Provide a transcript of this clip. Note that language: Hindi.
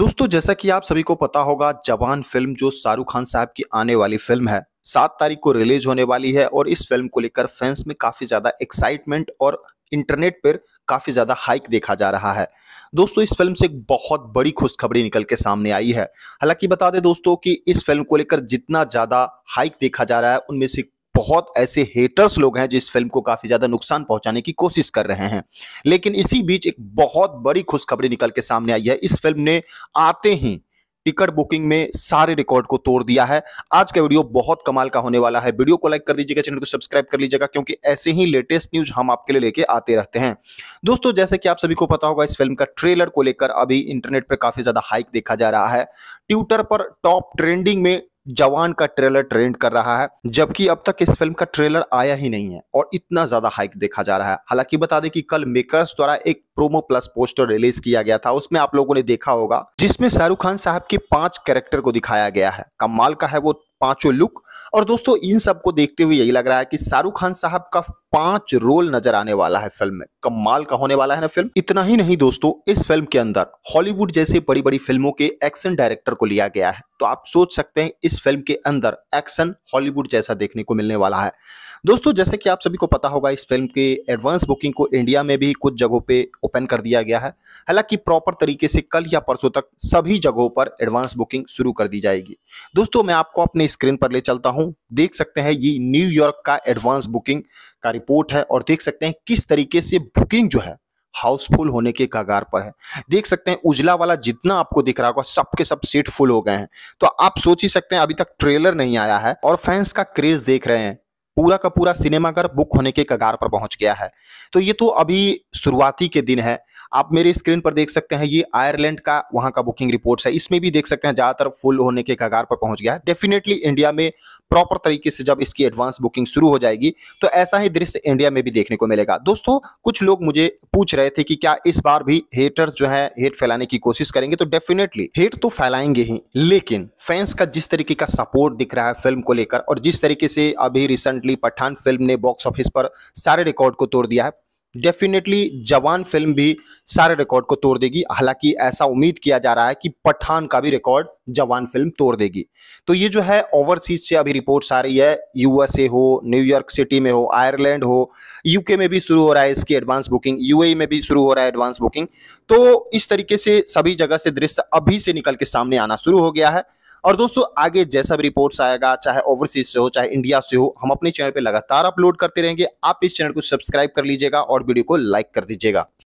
दोस्तों जैसा कि आप सभी को पता होगा जवान फिल्म जो शाहरुख खान साहब की आने वाली फिल्म है सात तारीख को रिलीज होने वाली है और इस फिल्म को लेकर फैंस में काफी ज्यादा एक्साइटमेंट और इंटरनेट पर काफी ज्यादा हाइक देखा जा रहा है दोस्तों इस फिल्म से एक बहुत बड़ी खुशखबरी निकल के सामने आई है हालांकि बता दें दोस्तों कि इस फिल्म को लेकर जितना ज्यादा हाइक देखा जा रहा है उनमें से बहुत ऐसे हेटर्स लोग हैं जो इस फिल्म को काफी ज्यादा नुकसान पहुंचाने की कोशिश कर रहे हैं लेकिन इसी बीच एक बहुत बड़ी खुशखबरी निकल के सामने आई है इस फिल्म ने आते ही टिकट बुकिंग में सारे रिकॉर्ड को तोड़ दिया है आज का वीडियो बहुत कमाल का होने वाला है वीडियो को लाइक कर दीजिएगा चैनल को सब्सक्राइब कर लीजिएगा क्योंकि ऐसे ही लेटेस्ट न्यूज हम आपके लिए लेके आते रहते हैं दोस्तों जैसे कि आप सभी को पता होगा इस फिल्म का ट्रेलर को लेकर अभी इंटरनेट पर काफी ज्यादा हाइक देखा जा रहा है ट्विटर पर टॉप ट्रेंडिंग में जवान का ट्रेलर ट्रेंड कर रहा है जबकि अब तक इस फिल्म का ट्रेलर आया ही नहीं है और इतना ज्यादा हाइक देखा जा रहा है हालांकि बता दें कि कल मेकर्स द्वारा एक प्रोमो प्लस पोस्टर रिलीज किया गया था उसमें आप लोगों ने देखा होगा जिसमें शाहरुख खान साहब के पांच कैरेक्टर को दिखाया गया है कमाल का है वो पांचों लुक और दोस्तों इन सब को देखते हुए यही लग रहा है कि शाहरुख खान साहब का पांच रोल नजर आने वाला है फिल्म में कमाल का होने वाला है ना फिल्म इतना ही नहीं दोस्तों इस फिल्म के अंदर हॉलीवुड जैसे बड़ी बड़ी फिल्मों के एक्शन डायरेक्टर को लिया गया है तो आप सोच सकते हैं इस फिल्म के अंदर एक्शन हॉलीवुड जैसा देखने को मिलने वाला है दोस्तों जैसे कि आप सभी को पता होगा इस फिल्म के एडवांस बुकिंग को इंडिया में भी कुछ जगहों पे ओपन कर दिया गया है हालांकि प्रॉपर तरीके से कल या परसों तक सभी जगहों पर एडवांस बुकिंग शुरू कर दी जाएगी दोस्तों मैं आपको अपने स्क्रीन पर ले चलता हूँ देख सकते हैं ये न्यूयॉर्क का एडवांस बुकिंग का रिपोर्ट है और देख सकते हैं किस तरीके से बुकिंग जो है हाउसफुल होने के कगार पर है देख सकते हैं उजला वाला जितना आपको दिख रहा होगा सबके सब सीट फुल हो गए हैं तो आप सोच ही सकते हैं अभी तक ट्रेलर नहीं आया है और फैंस का क्रेज देख रहे हैं पूरा का पूरा सिनेमाघर बुक होने के कगार पर पहुंच गया है तो ये तो अभी शुरुआती के दिन है आप मेरे स्क्रीन पर देख सकते हैं ये आयरलैंड का वहां का बुकिंग रिपोर्ट्स है इसमें भी देख सकते हैं ज़्यादातर फुल होने के कगार पर पहुंच गया है डेफिनेटली इंडिया में प्रॉपर तरीके से जब इसकी एडवांस बुकिंग शुरू हो जाएगी तो ऐसा ही दृश्य इंडिया में भी देखने को मिलेगा दोस्तों कुछ लोग मुझे पूछ रहे थे कि क्या इस बार भी हेटर जो है हेट फैलाने की कोशिश करेंगे तो डेफिनेटली हेट तो फैलाएंगे ही लेकिन फैंस का जिस तरीके का सपोर्ट दिख रहा है फिल्म को लेकर और जिस तरीके से अभी रिसेंटली डेफिनेटली पठान फिल्म ने बॉक्स ऑफिस पर सारे रिकॉर्ड को तोड़ दिया है डेफिनेटली जवान फिल्म भी सारे रिकॉर्ड को तोड़ देगी हालांकि ऐसा उम्मीद किया जा रहा है कि पठान का भी रिकॉर्ड जवान फिल्म तोड़ देगी तो ये जो है ओवरसीज से अभी रिपोर्ट्स आ रही है यूएसए हो न्यूयॉर्क सिटी में हो आयरलैंड हो यूके में भी शुरू हो रहा है इसकी एडवांस बुकिंग यूएई में भी शुरू हो रहा है एडवांस बुकिंग तो इस तरीके से सभी जगह से दृश्य अभी से निकल के सामने आना शुरू हो गया है और दोस्तों आगे जैसा भी रिपोर्ट्स आएगा चाहे ओवरसीज से हो चाहे इंडिया से हो हम अपने चैनल पर लगातार अपलोड करते रहेंगे आप इस चैनल को सब्सक्राइब कर लीजिएगा और वीडियो को लाइक कर दीजिएगा